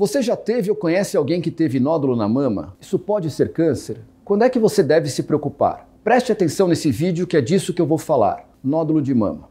Você já teve ou conhece alguém que teve nódulo na mama? Isso pode ser câncer? Quando é que você deve se preocupar? Preste atenção nesse vídeo que é disso que eu vou falar: nódulo de mama.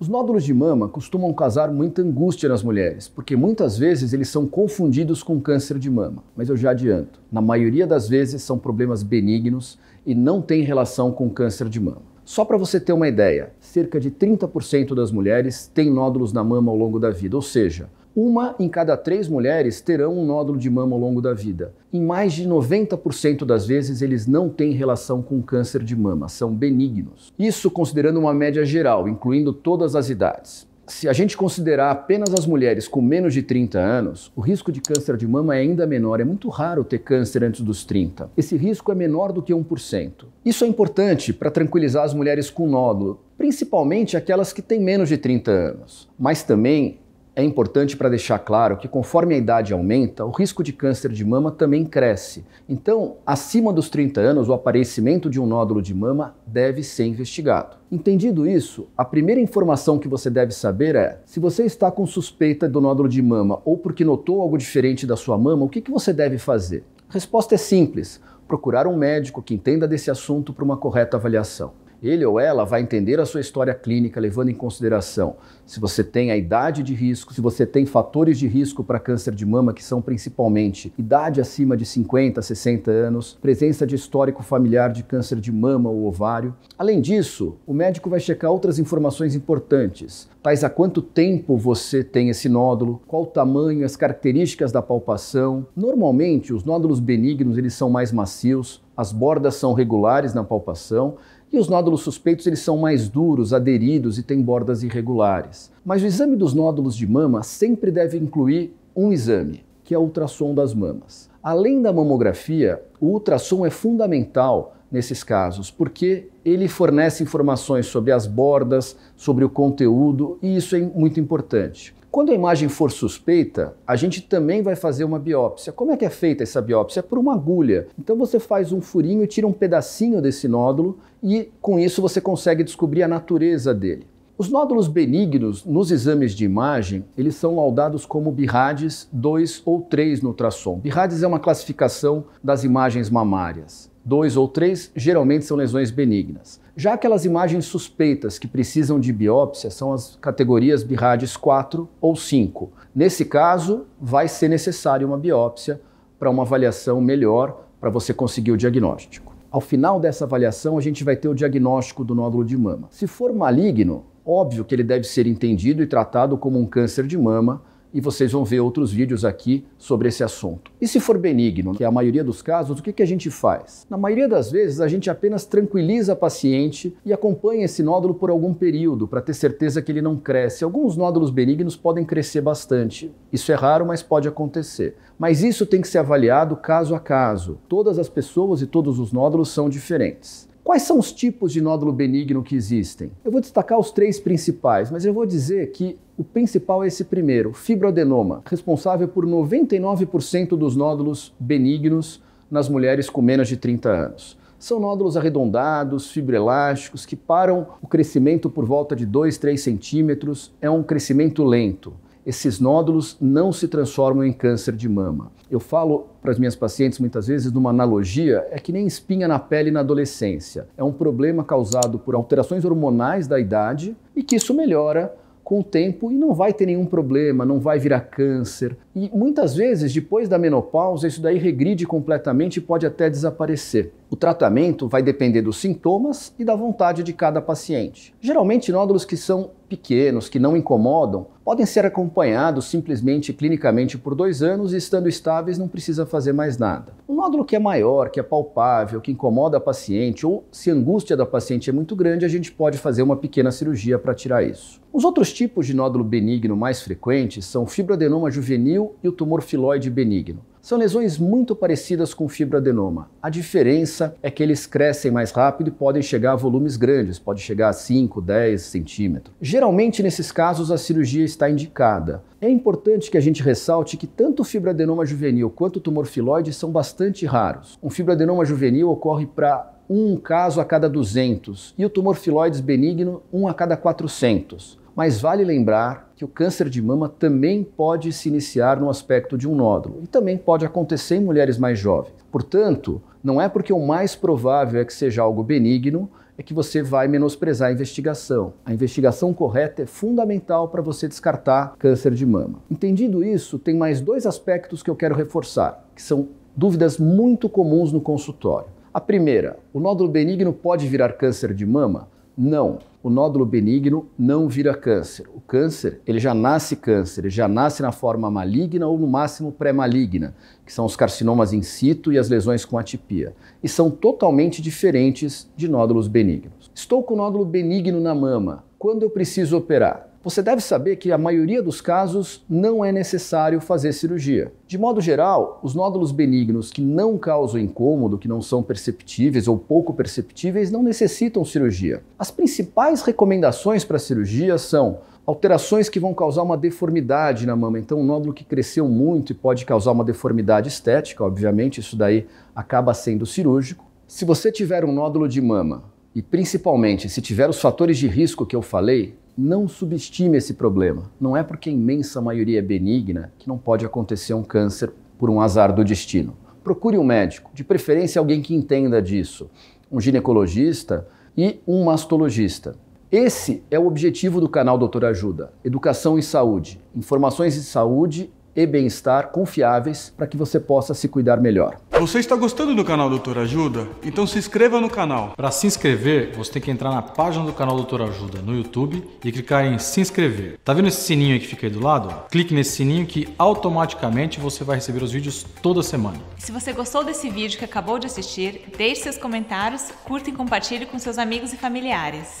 Os nódulos de mama costumam causar muita angústia nas mulheres, porque muitas vezes eles são confundidos com câncer de mama. Mas eu já adianto, na maioria das vezes são problemas benignos e não têm relação com câncer de mama. Só para você ter uma ideia, cerca de 30% das mulheres têm nódulos na mama ao longo da vida, ou seja, uma em cada três mulheres terão um nódulo de mama ao longo da vida. Em mais de 90% das vezes, eles não têm relação com câncer de mama, são benignos. Isso considerando uma média geral, incluindo todas as idades se a gente considerar apenas as mulheres com menos de 30 anos, o risco de câncer de mama é ainda menor. É muito raro ter câncer antes dos 30. Esse risco é menor do que 1%. Isso é importante para tranquilizar as mulheres com nódulo, principalmente aquelas que têm menos de 30 anos. Mas também é importante para deixar claro que, conforme a idade aumenta, o risco de câncer de mama também cresce. Então, acima dos 30 anos, o aparecimento de um nódulo de mama deve ser investigado. Entendido isso, a primeira informação que você deve saber é: se você está com suspeita do nódulo de mama ou porque notou algo diferente da sua mama, o que, que você deve fazer? A resposta é simples: procurar um médico que entenda desse assunto para uma correta avaliação ele ou ela vai entender a sua história clínica, levando em consideração se você tem a idade de risco, se você tem fatores de risco para câncer de mama, que são principalmente idade acima de 50, 60 anos, presença de histórico familiar de câncer de mama ou ovário. Além disso, o médico vai checar outras informações importantes, tais a quanto tempo você tem esse nódulo, qual o tamanho, as características da palpação. Normalmente, os nódulos benignos eles são mais macios, as bordas são regulares na palpação e os nódulos suspeitos eles são mais duros, aderidos e têm bordas irregulares. Mas o exame dos nódulos de mama sempre deve incluir um exame, que é o ultrassom das mamas. Além da mamografia, o ultrassom é fundamental nesses casos, porque ele fornece informações sobre as bordas, sobre o conteúdo, e isso é muito importante. Quando a imagem for suspeita, a gente também vai fazer uma biópsia. Como é que é feita essa biópsia? É por uma agulha. Então você faz um furinho e tira um pedacinho desse nódulo e com isso você consegue descobrir a natureza dele. Os nódulos benignos nos exames de imagem, eles são laudados como birrades 2 ou 3 no ultrassom. Birrades é uma classificação das imagens mamárias dois ou três, geralmente são lesões benignas. Já aquelas imagens suspeitas que precisam de biópsia são as categorias BIRADES 4 ou 5. Nesse caso, vai ser necessário uma biópsia para uma avaliação melhor para você conseguir o diagnóstico. Ao final dessa avaliação, a gente vai ter o diagnóstico do nódulo de mama. Se for maligno, óbvio que ele deve ser entendido e tratado como um câncer de mama e vocês vão ver outros vídeos aqui sobre esse assunto. E se for benigno, que é a maioria dos casos, o que, a gente faz? Na maioria das vezes, a gente apenas tranquiliza a paciente e acompanha esse nódulo por algum período para ter certeza que ele não cresce. Alguns nódulos benignos podem crescer bastante. Isso é raro, mas pode acontecer. Mas isso tem que ser avaliado caso a caso. Todas as pessoas e todos os nódulos são diferentes. Quais são os tipos de nódulo benigno que existem? Eu vou destacar os três principais, mas eu vou dizer que o principal é esse primeiro, fibroadenoma, responsável por 99% dos nódulos benignos nas mulheres com menos de 30 anos. São nódulos arredondados, fibroelásticos, que param o crescimento por volta de 2, 3 centímetros. É um crescimento lento esses nódulos não se transformam em câncer de mama. Eu falo para as minhas pacientes muitas vezes numa analogia, é que nem espinha na pele na adolescência. É um problema causado por alterações hormonais da idade e que isso melhora com o tempo e não vai ter nenhum problema, não vai virar câncer, e muitas vezes, depois da menopausa, isso daí regride completamente e pode até desaparecer. O tratamento vai depender dos sintomas e da vontade de cada paciente. Geralmente, nódulos que são pequenos, que não incomodam, podem ser acompanhados simplesmente clinicamente por dois anos e, estando estáveis, não precisa fazer mais nada. Um nódulo que é maior, que é palpável, que incomoda a paciente ou se a angústia da paciente é muito grande, a gente pode fazer uma pequena cirurgia para tirar isso. Os outros tipos de nódulo benigno mais frequentes são fibroadenoma juvenil e o tumor filoide benigno. São lesões muito parecidas com fibroadenoma. A diferença é que eles crescem mais rápido e podem chegar a volumes grandes, pode chegar a 5, 10 centímetros. Geralmente, nesses casos, a cirurgia está indicada. É importante que a gente ressalte que tanto o fibroadenoma juvenil quanto o tumor filoide são bastante raros. Um fibroadenoma juvenil ocorre para um caso a cada 200 e o tumor filoides benigno, um a cada 400. Mas vale lembrar que o câncer de mama também pode se iniciar no aspecto de um nódulo e também pode acontecer em mulheres mais jovens. Portanto, não é porque o mais provável é que seja algo benigno é que você vai menosprezar a investigação. A investigação correta é fundamental para você descartar câncer de mama. Entendido isso, tem mais dois aspectos que eu quero reforçar, que são dúvidas muito comuns no consultório. A primeira, o nódulo benigno pode virar câncer de mama? Não. O nódulo benigno não vira câncer. O câncer, ele já nasce câncer, ele já nasce na forma maligna ou no máximo pré-maligna, que são os carcinomas in situ e as lesões com atipia. E são totalmente diferentes de nódulos benignos. Estou com nódulo benigno na mama. Quando eu preciso operar? Você deve saber que a maioria dos casos não é necessário fazer cirurgia. De modo geral, os nódulos benignos que não causam incômodo, que não são perceptíveis ou pouco perceptíveis, não necessitam cirurgia. As principais recomendações para cirurgia são alterações que vão causar uma deformidade na mama. Então, um nódulo que cresceu muito e pode causar uma deformidade estética, obviamente, isso daí acaba sendo cirúrgico. Se você tiver um nódulo de mama e principalmente se tiver os fatores de risco que eu falei, não subestime esse problema. Não é porque a imensa maioria é benigna que não pode acontecer um câncer por um azar do destino. Procure um médico, de preferência alguém que entenda disso, um ginecologista e um mastologista. Esse é o objetivo do canal Doutor Ajuda: educação e saúde, informações de saúde e bem-estar confiáveis para que você possa se cuidar melhor. Você está gostando do canal Doutor Ajuda? Então se inscreva no canal. Para se inscrever, você tem que entrar na página do canal Doutor Ajuda no YouTube e clicar em se inscrever. Tá vendo esse sininho aí que fica aí do lado? Clique nesse sininho que automaticamente você vai receber os vídeos toda semana. Se você gostou desse vídeo que acabou de assistir, deixe seus comentários, curta e compartilhe com seus amigos e familiares.